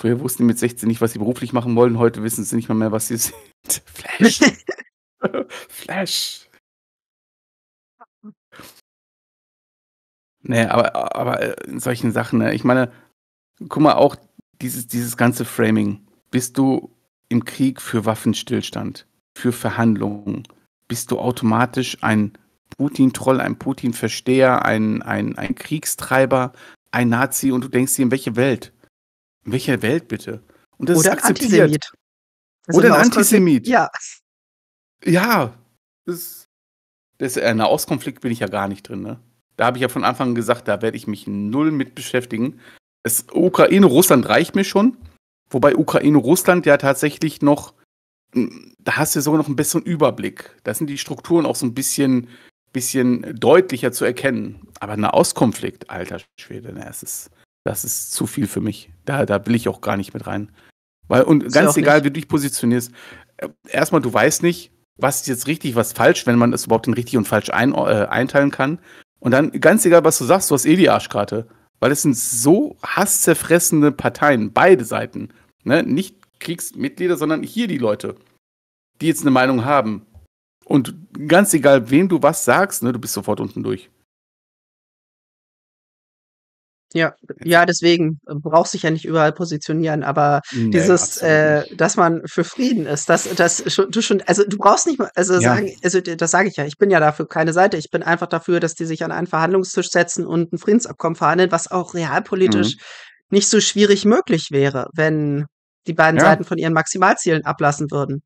Früher wussten die mit 16 nicht, was sie beruflich machen wollen, heute wissen sie nicht mal mehr, was sie sind. Flash. Flash. Nee, aber, aber äh, in solchen Sachen, ne? ich meine, guck mal, auch dieses, dieses ganze Framing. Bist du im Krieg für Waffenstillstand, für Verhandlungen? Bist du automatisch ein Putin-Troll, ein Putin-Versteher, ein, ein, ein Kriegstreiber, ein Nazi und du denkst dir, in welche Welt? In welcher Welt bitte? Und das Oder ist akzeptiert. Ein Antisemit. Das Oder ein Antisemit. Ja. Ja. Das, das, äh, Nahostkonflikt bin ich ja gar nicht drin, ne? Da habe ich ja von Anfang an gesagt, da werde ich mich null mit beschäftigen. Es, Ukraine, Russland reicht mir schon. Wobei Ukraine, Russland ja tatsächlich noch, hm, da hast du sogar noch einen besseren Überblick. Da sind die Strukturen auch so ein bisschen, bisschen deutlicher zu erkennen. Aber ein Nahostkonflikt, alter Schwede, ne, es ist das ist zu viel für mich. Da, da will ich auch gar nicht mit rein. Weil, und ist ganz egal, nicht. wie du dich positionierst, äh, erstmal, du weißt nicht, was ist jetzt richtig, was falsch, wenn man es überhaupt in richtig und falsch ein, äh, einteilen kann. Und dann, ganz egal, was du sagst, du hast eh die Arschkarte. Weil es sind so hasszerfressende Parteien, beide Seiten. Ne? Nicht Kriegsmitglieder, sondern hier die Leute, die jetzt eine Meinung haben. Und ganz egal, wem du was sagst, ne, du bist sofort unten durch. Ja, ja, deswegen äh, braucht sich ja nicht überall positionieren, aber nee, dieses, äh, dass man für Frieden ist, das, das schon, du schon, also du brauchst nicht mal, also ja. sagen, also das sage ich ja, ich bin ja dafür keine Seite, ich bin einfach dafür, dass die sich an einen Verhandlungstisch setzen und ein Friedensabkommen verhandeln, was auch realpolitisch mhm. nicht so schwierig möglich wäre, wenn die beiden ja. Seiten von ihren Maximalzielen ablassen würden.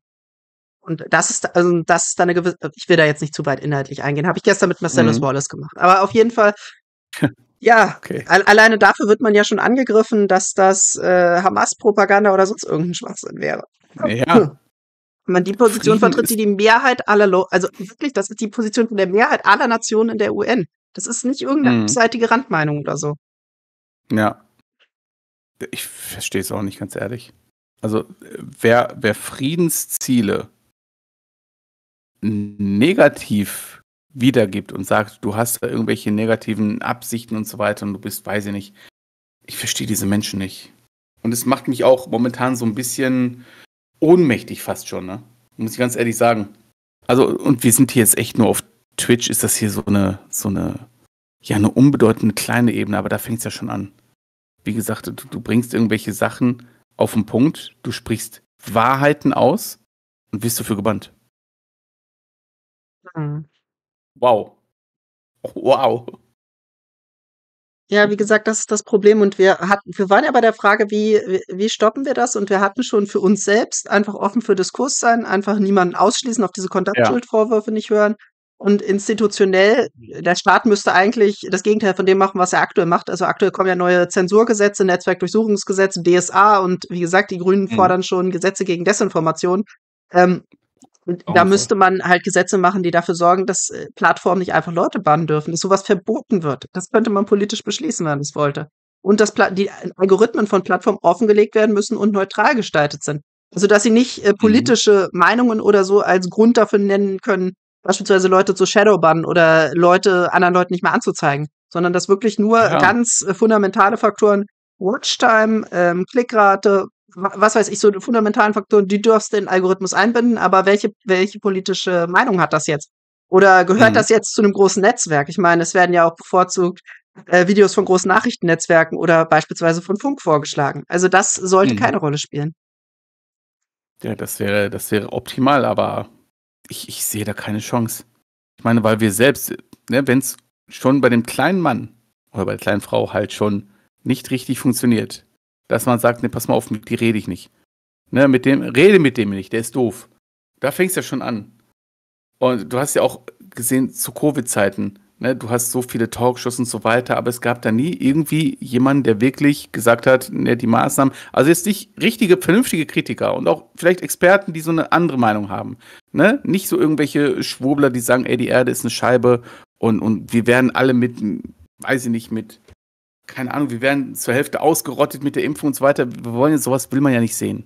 Und das ist, also das ist dann eine gewisse, ich will da jetzt nicht zu weit inhaltlich eingehen, habe ich gestern mit Marcellus mhm. Wallace gemacht. Aber auf jeden Fall Ja, okay. alleine dafür wird man ja schon angegriffen, dass das äh, Hamas-Propaganda oder sonst irgendein Schwachsinn wäre. Ja. Hm. Wenn man die Position Frieden vertritt, die die Mehrheit aller, Lo also wirklich, das ist die Position von der Mehrheit aller Nationen in der UN. Das ist nicht irgendeine hm. abseitige Randmeinung oder so. Ja. Ich verstehe es auch nicht, ganz ehrlich. Also, wer, wer Friedensziele negativ wiedergibt und sagt, du hast da irgendwelche negativen Absichten und so weiter und du bist, weiß ich nicht. Ich verstehe diese Menschen nicht. Und es macht mich auch momentan so ein bisschen ohnmächtig fast schon, ne? Muss ich ganz ehrlich sagen. Also, und wir sind hier jetzt echt nur auf Twitch, ist das hier so eine, so eine, ja, eine unbedeutende kleine Ebene, aber da fängt es ja schon an. Wie gesagt, du, du bringst irgendwelche Sachen auf den Punkt, du sprichst Wahrheiten aus und wirst dafür gebannt. Mhm. Wow. Wow. Ja, wie gesagt, das ist das Problem. Und wir hatten, wir waren ja bei der Frage, wie, wie stoppen wir das? Und wir hatten schon für uns selbst einfach offen für Diskurs sein, einfach niemanden ausschließen, auf diese Kontaktschuldvorwürfe ja. nicht hören. Und institutionell, der Staat müsste eigentlich das Gegenteil von dem machen, was er aktuell macht. Also aktuell kommen ja neue Zensurgesetze, Netzwerkdurchsuchungsgesetze, DSA und wie gesagt, die Grünen mhm. fordern schon Gesetze gegen Desinformation. Ähm, da müsste man halt Gesetze machen, die dafür sorgen, dass äh, Plattformen nicht einfach Leute bannen dürfen, dass sowas verboten wird. Das könnte man politisch beschließen, wenn man es wollte. Und dass die Algorithmen von Plattformen offengelegt werden müssen und neutral gestaltet sind. Also dass sie nicht äh, mhm. politische mhm. Meinungen oder so als Grund dafür nennen können, beispielsweise Leute zu Shadowbannen oder Leute anderen Leuten nicht mehr anzuzeigen, sondern dass wirklich nur ja. ganz äh, fundamentale Faktoren Watchtime, ähm, Klickrate, was weiß ich, so fundamentalen Faktoren, die dürfst du in den Algorithmus einbinden, aber welche, welche politische Meinung hat das jetzt? Oder gehört mhm. das jetzt zu einem großen Netzwerk? Ich meine, es werden ja auch bevorzugt äh, Videos von großen Nachrichtennetzwerken oder beispielsweise von Funk vorgeschlagen. Also das sollte mhm. keine Rolle spielen. Ja, das wäre, das wäre optimal, aber ich, ich sehe da keine Chance. Ich meine, weil wir selbst, ne, wenn es schon bei dem kleinen Mann oder bei der kleinen Frau halt schon nicht richtig funktioniert, dass man sagt, ne, pass mal auf, mit dir rede ich nicht. Ne, mit dem, rede mit dem nicht, der ist doof. Da fängst du ja schon an. Und du hast ja auch gesehen, zu Covid-Zeiten, ne, du hast so viele Talkshows und so weiter, aber es gab da nie irgendwie jemanden, der wirklich gesagt hat, ne, die Maßnahmen, also jetzt nicht richtige, vernünftige Kritiker und auch vielleicht Experten, die so eine andere Meinung haben. Ne? Nicht so irgendwelche Schwurbler, die sagen, ey, die Erde ist eine Scheibe und, und wir werden alle mit, weiß ich nicht, mit keine Ahnung, wir werden zur Hälfte ausgerottet mit der Impfung und so weiter. Wir wollen jetzt sowas, will man ja nicht sehen.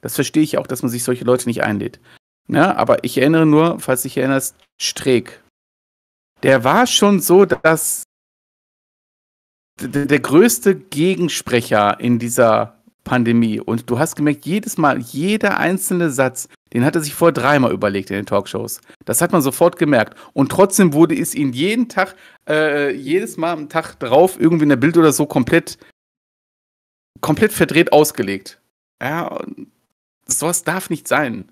Das verstehe ich auch, dass man sich solche Leute nicht einlädt. Ja, ne? aber ich erinnere nur, falls dich erinnerst, Streeck. Der war schon so, dass der größte Gegensprecher in dieser Pandemie. Und du hast gemerkt, jedes Mal, jeder einzelne Satz, den hat er sich vor dreimal überlegt in den Talkshows. Das hat man sofort gemerkt. Und trotzdem wurde es ihm jeden Tag, äh, jedes Mal am Tag drauf, irgendwie in der Bild oder so, komplett, komplett verdreht ausgelegt. Ja, sowas darf nicht sein.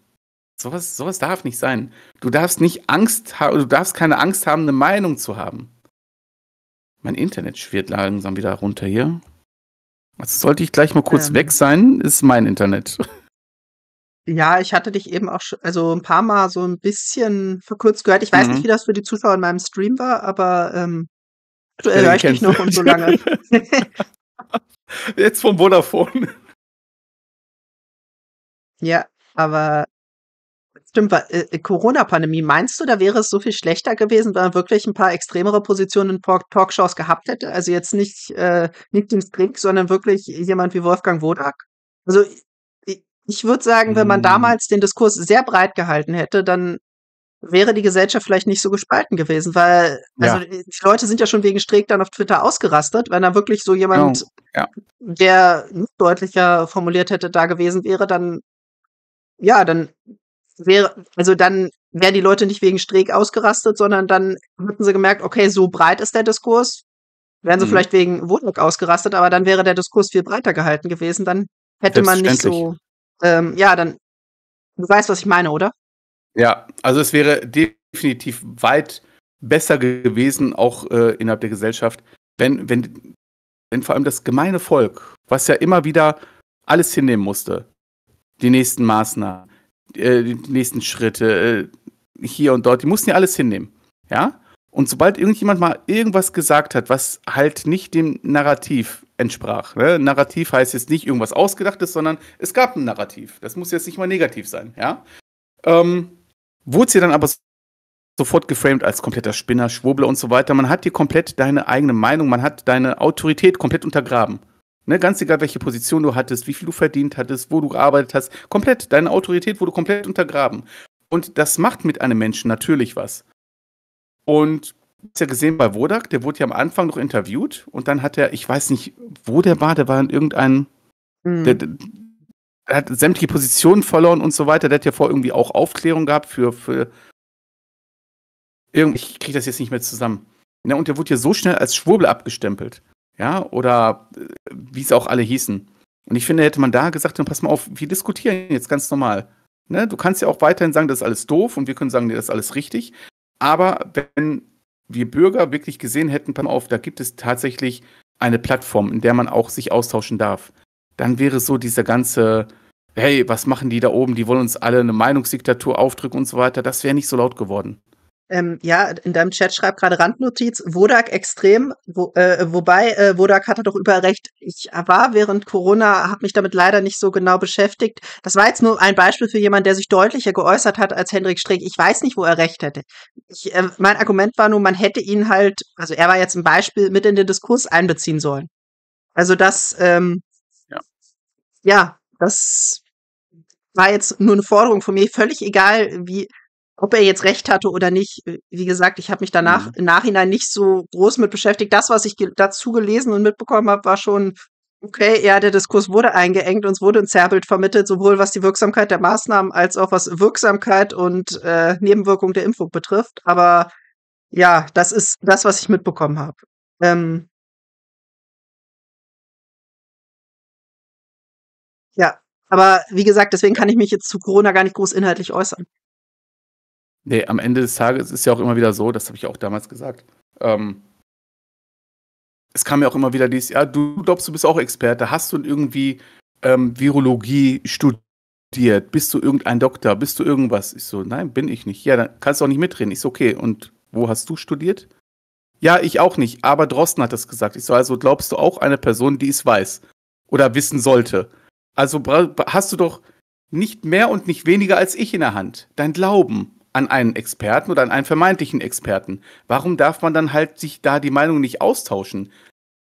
Sowas, sowas darf nicht sein. Du darfst nicht Angst haben, du darfst keine Angst haben, eine Meinung zu haben. Mein Internet schwirrt langsam wieder runter hier. Also sollte ich gleich mal kurz ähm. weg sein, ist mein Internet. Ja, ich hatte dich eben auch schon, also ein paar Mal so ein bisschen verkürzt gehört. Ich weiß mhm. nicht, wie das für die Zuschauer in meinem Stream war, aber ähm, aktuell höre ich noch und so lange. Jetzt vom Vodafone. Ja, aber Stimmt, äh, äh, Corona-Pandemie, meinst du, da wäre es so viel schlechter gewesen, wenn man wirklich ein paar extremere Positionen in Talk Talkshows gehabt hätte? Also jetzt nicht, äh, Nick den Strink, sondern wirklich jemand wie Wolfgang Wodak? Also ich, ich würde sagen, wenn man mm. damals den Diskurs sehr breit gehalten hätte, dann wäre die Gesellschaft vielleicht nicht so gespalten gewesen, weil also ja. die Leute sind ja schon wegen Streeck dann auf Twitter ausgerastet, wenn da wirklich so jemand, ja. Oh, ja. der deutlicher formuliert hätte, da gewesen wäre, dann ja, dann wär, also dann wären die Leute nicht wegen Streeck ausgerastet, sondern dann hätten sie gemerkt, okay, so breit ist der Diskurs. Wären sie mhm. vielleicht wegen Woodlock ausgerastet, aber dann wäre der Diskurs viel breiter gehalten gewesen. Dann hätte man nicht so, ähm, ja, dann, du weißt, was ich meine, oder? Ja, also es wäre definitiv weit besser gewesen, auch äh, innerhalb der Gesellschaft, wenn, wenn, wenn vor allem das gemeine Volk, was ja immer wieder alles hinnehmen musste, die nächsten Maßnahmen, äh, die nächsten Schritte äh, hier und dort, die mussten ja alles hinnehmen. Ja? Und sobald irgendjemand mal irgendwas gesagt hat, was halt nicht dem Narrativ entsprach, ne? Narrativ heißt jetzt nicht irgendwas Ausgedachtes, sondern es gab ein Narrativ. Das muss jetzt nicht mal negativ sein, ja? Ähm, wurde sie dann aber sofort geframed als kompletter Spinner, Schwurbler und so weiter. Man hat dir komplett deine eigene Meinung, man hat deine Autorität komplett untergraben. Ne, ganz egal, welche Position du hattest, wie viel du verdient hattest, wo du gearbeitet hast, komplett, deine Autorität wurde komplett untergraben. Und das macht mit einem Menschen natürlich was. Und hast ja gesehen bei Wodak, der wurde ja am Anfang noch interviewt und dann hat er, ich weiß nicht, wo der war, der war in irgendeinem, mhm. der, der hat sämtliche Positionen verloren und so weiter. Der hat ja vorher irgendwie auch Aufklärung gehabt für, für ich kriege das jetzt nicht mehr zusammen. Ja, ne, und der wurde ja so schnell als Schwurbel abgestempelt ja, oder äh, wie es auch alle hießen. Und ich finde, hätte man da gesagt, dann pass mal auf, wir diskutieren jetzt ganz normal. Ne? Du kannst ja auch weiterhin sagen, das ist alles doof und wir können sagen, nee, das ist alles richtig. Aber wenn wir Bürger wirklich gesehen hätten, pass mal auf, da gibt es tatsächlich eine Plattform, in der man auch sich austauschen darf, dann wäre so dieser ganze, hey, was machen die da oben? Die wollen uns alle eine Meinungsdiktatur aufdrücken und so weiter. Das wäre nicht so laut geworden. Ähm, ja, in deinem Chat schreibt gerade Randnotiz, Wodak extrem, wo, äh, wobei äh, Wodak hatte doch überall recht, ich war während Corona, habe mich damit leider nicht so genau beschäftigt. Das war jetzt nur ein Beispiel für jemanden, der sich deutlicher geäußert hat als Hendrik Streeck. Ich weiß nicht, wo er recht hätte. Ich, äh, mein Argument war nur, man hätte ihn halt, also er war jetzt ein Beispiel, mit in den Diskurs einbeziehen sollen. Also das, ähm, ja. ja, das war jetzt nur eine Forderung von mir, völlig egal, wie, ob er jetzt recht hatte oder nicht, äh, wie gesagt, ich habe mich danach mhm. im Nachhinein nicht so groß mit beschäftigt. Das, was ich ge dazu gelesen und mitbekommen habe, war schon okay, ja, der Diskurs wurde eingeengt und es wurde ein Zerrbild vermittelt, sowohl was die Wirksamkeit der Maßnahmen als auch was Wirksamkeit und äh, Nebenwirkung der Impfung betrifft. Aber ja, das ist das, was ich mitbekommen habe. Ähm, ja, aber wie gesagt, deswegen kann ich mich jetzt zu Corona gar nicht groß inhaltlich äußern. Nee, am Ende des Tages ist ja auch immer wieder so, das habe ich auch damals gesagt. Ähm, es kam ja auch immer wieder dieses, ja, du glaubst, du bist auch Experte, hast du irgendwie ähm, Virologie studiert, bist du irgendein Doktor, bist du irgendwas? Ich so, nein, bin ich nicht. Ja, dann kannst du auch nicht mitreden. Ich so, okay, und wo hast du studiert? Ja, ich auch nicht, aber Drosten hat das gesagt. Ich so, also glaubst du auch eine Person, die es weiß oder wissen sollte? Also hast du doch nicht mehr und nicht weniger als ich in der Hand. Dein Glauben an einen Experten oder an einen vermeintlichen Experten. Warum darf man dann halt sich da die Meinung nicht austauschen?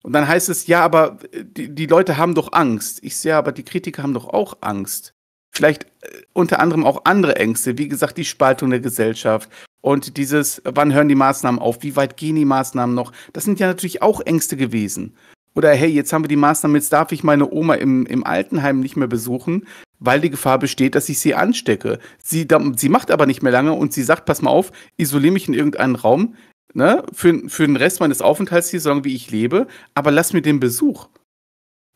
Und dann heißt es, ja, aber äh, die, die Leute haben doch Angst. Ich sehe, aber die Kritiker haben doch auch Angst. Vielleicht äh, unter anderem auch andere Ängste, wie gesagt, die Spaltung der Gesellschaft und dieses, wann hören die Maßnahmen auf, wie weit gehen die Maßnahmen noch. Das sind ja natürlich auch Ängste gewesen. Oder hey, jetzt haben wir die Maßnahmen, jetzt darf ich meine Oma im, im Altenheim nicht mehr besuchen, weil die Gefahr besteht, dass ich sie anstecke. Sie, sie macht aber nicht mehr lange und sie sagt, pass mal auf, isoliere mich in irgendeinen Raum ne, für, für den Rest meines Aufenthalts hier, solange wie ich lebe, aber lass mir den Besuch.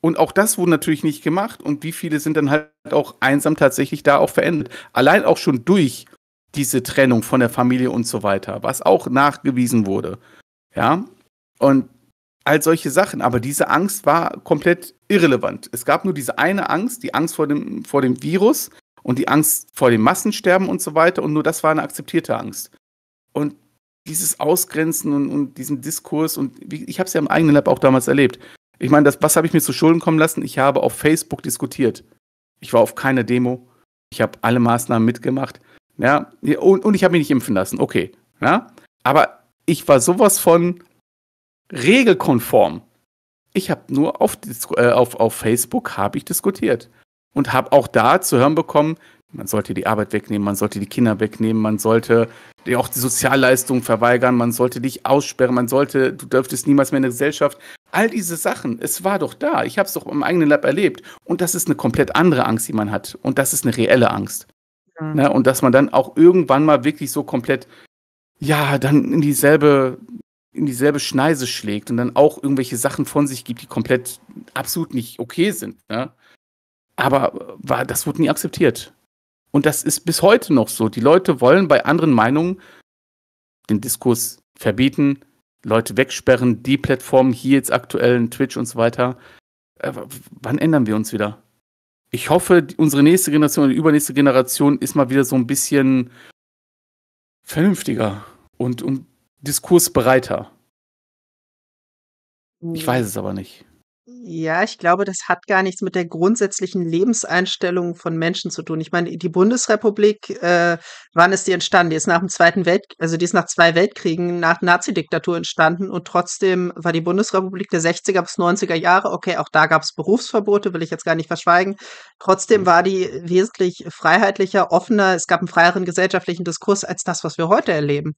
Und auch das wurde natürlich nicht gemacht und wie viele sind dann halt auch einsam tatsächlich da auch verendet. Allein auch schon durch diese Trennung von der Familie und so weiter, was auch nachgewiesen wurde. Ja, und all solche Sachen. Aber diese Angst war komplett irrelevant. Es gab nur diese eine Angst, die Angst vor dem, vor dem Virus und die Angst vor dem Massensterben und so weiter. Und nur das war eine akzeptierte Angst. Und dieses Ausgrenzen und, und diesen Diskurs und wie, ich habe es ja im eigenen Lab auch damals erlebt. Ich meine, was habe ich mir zu Schulden kommen lassen? Ich habe auf Facebook diskutiert. Ich war auf keiner Demo. Ich habe alle Maßnahmen mitgemacht. Ja, und, und ich habe mich nicht impfen lassen. Okay. Ja, aber ich war sowas von regelkonform. Ich habe nur auf, äh, auf, auf Facebook habe ich diskutiert und habe auch da zu hören bekommen, man sollte die Arbeit wegnehmen, man sollte die Kinder wegnehmen, man sollte dir auch die Sozialleistungen verweigern, man sollte dich aussperren, man sollte, du dürftest niemals mehr in der Gesellschaft. All diese Sachen, es war doch da. Ich habe es doch im eigenen Lab erlebt. Und das ist eine komplett andere Angst, die man hat. Und das ist eine reelle Angst. Ja. Na, ne, und dass man dann auch irgendwann mal wirklich so komplett, ja, dann in dieselbe in dieselbe Schneise schlägt und dann auch irgendwelche Sachen von sich gibt, die komplett absolut nicht okay sind. Ne? Aber äh, war, das wurde nie akzeptiert. Und das ist bis heute noch so. Die Leute wollen bei anderen Meinungen den Diskurs verbieten, Leute wegsperren, die Plattformen hier jetzt aktuell, Twitch und so weiter. Aber äh, wann ändern wir uns wieder? Ich hoffe, unsere nächste Generation, die übernächste Generation ist mal wieder so ein bisschen vernünftiger und, und diskursbereiter. Ich weiß hm. es aber nicht. Ja, ich glaube, das hat gar nichts mit der grundsätzlichen Lebenseinstellung von Menschen zu tun. Ich meine, die Bundesrepublik, äh, wann ist die entstanden? Die ist nach dem Zweiten Welt, also die ist nach zwei Weltkriegen, nach Nazidiktatur entstanden und trotzdem war die Bundesrepublik der 60er bis 90er Jahre. Okay, auch da gab es Berufsverbote, will ich jetzt gar nicht verschweigen. Trotzdem hm. war die wesentlich freiheitlicher, offener. Es gab einen freieren gesellschaftlichen Diskurs als das, was wir heute erleben.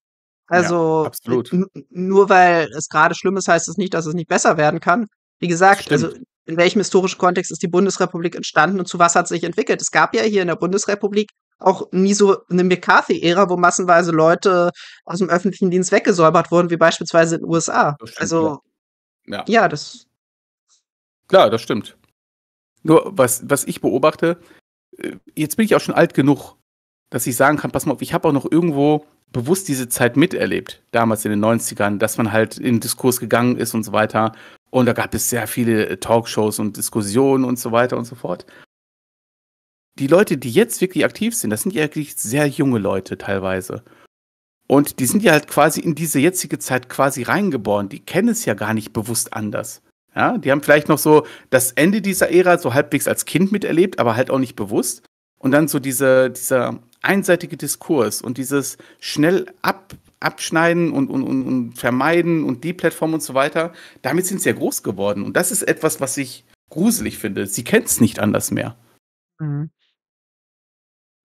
Also ja, äh, nur weil es gerade schlimm ist, heißt es nicht, dass es nicht besser werden kann. Wie gesagt, also in welchem historischen Kontext ist die Bundesrepublik entstanden und zu was hat sich entwickelt? Es gab ja hier in der Bundesrepublik auch nie so eine McCarthy-Ära, wo massenweise Leute aus dem öffentlichen Dienst weggesäubert wurden, wie beispielsweise in den USA. Stimmt, also ja. ja. ja, das. Klar, das stimmt. Nur was, was ich beobachte, äh, jetzt bin ich auch schon alt genug, dass ich sagen kann, pass mal auf, ich habe auch noch irgendwo bewusst diese Zeit miterlebt, damals in den 90ern, dass man halt in den Diskurs gegangen ist und so weiter. Und da gab es sehr viele äh, Talkshows und Diskussionen und so weiter und so fort. Die Leute, die jetzt wirklich aktiv sind, das sind ja wirklich sehr junge Leute teilweise. Und die sind ja halt quasi in diese jetzige Zeit quasi reingeboren. Die kennen es ja gar nicht bewusst anders. Ja, die haben vielleicht noch so das Ende dieser Ära so halbwegs als Kind miterlebt, aber halt auch nicht bewusst. Und dann so diese, dieser einseitige Diskurs und dieses schnell ab, abschneiden und, und, und, vermeiden und die Plattform und so weiter, damit sind sie ja groß geworden. Und das ist etwas, was ich gruselig finde. Sie kennt es nicht anders mehr. Mhm.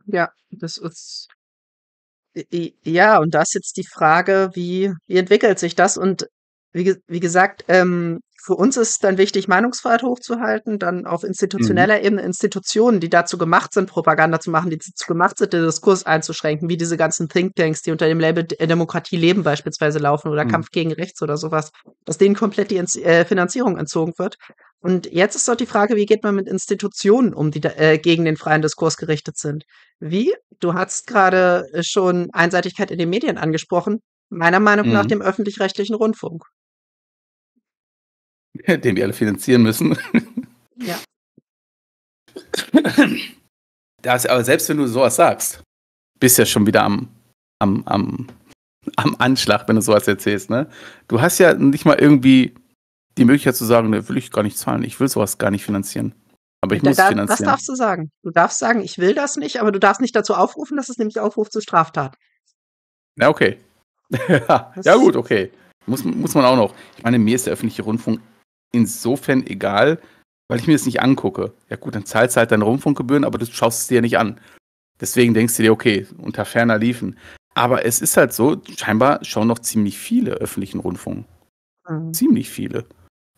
Ja, das ist. Ja, und da ist jetzt die Frage, wie, wie entwickelt sich das? Und wie, wie gesagt, ähm, für uns ist dann wichtig, Meinungsfreiheit hochzuhalten, dann auf institutioneller mhm. Ebene Institutionen, die dazu gemacht sind, Propaganda zu machen, die dazu gemacht sind, den Diskurs einzuschränken, wie diese ganzen Thinktanks, die unter dem Label äh, Demokratie leben beispielsweise laufen oder mhm. Kampf gegen Rechts oder sowas, dass denen komplett die äh, Finanzierung entzogen wird. Und jetzt ist doch die Frage, wie geht man mit Institutionen um, die da, äh, gegen den freien Diskurs gerichtet sind? Wie? Du hast gerade äh, schon Einseitigkeit in den Medien angesprochen. Meiner Meinung mhm. nach dem öffentlich-rechtlichen Rundfunk. den wir alle finanzieren müssen. Ja. Das, aber selbst wenn du sowas sagst, bist ja schon wieder am, am, am, am Anschlag, wenn du sowas erzählst. Ne? Du hast ja nicht mal irgendwie die Möglichkeit zu sagen, ne, will ich gar nicht zahlen, ich will sowas gar nicht finanzieren. Aber ich da, muss da, finanzieren. Das darfst du sagen. Du darfst sagen, ich will das nicht, aber du darfst nicht dazu aufrufen, dass es nämlich Aufruf zur Straftat. Ja, okay. ja, gut, okay. Muss, muss man auch noch. Ich meine, mir ist der öffentliche Rundfunk insofern egal, weil ich mir das nicht angucke. Ja gut, dann zahlst du halt deine Rundfunkgebühren, aber du schaust es dir ja nicht an. Deswegen denkst du dir, okay, unter ferner liefen. Aber es ist halt so, scheinbar schauen noch ziemlich viele öffentlichen Rundfunk. Mhm. Ziemlich viele.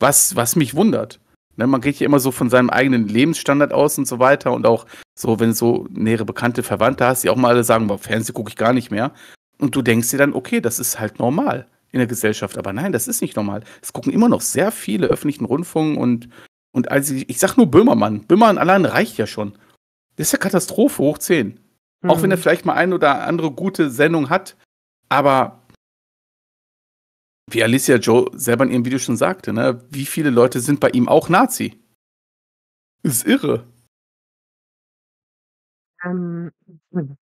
Was, was mich wundert. Ne, man geht ja immer so von seinem eigenen Lebensstandard aus und so weiter. Und auch so, wenn du so nähere Bekannte, Verwandte hast, die auch mal alle sagen, Fernsehen gucke ich gar nicht mehr. Und du denkst dir dann, okay, das ist halt normal in der Gesellschaft. Aber nein, das ist nicht normal. Es gucken immer noch sehr viele öffentlichen Rundfunk und, und also ich, ich sag nur Böhmermann. Böhmermann allein reicht ja schon. Das ist ja Katastrophe hoch 10. Mhm. Auch wenn er hm. vielleicht mal eine oder andere gute Sendung hat. Aber wie Alicia Joe selber in ihrem Video schon sagte, ne, wie viele Leute sind bei ihm auch Nazi? Ist irre. Ähm, hm.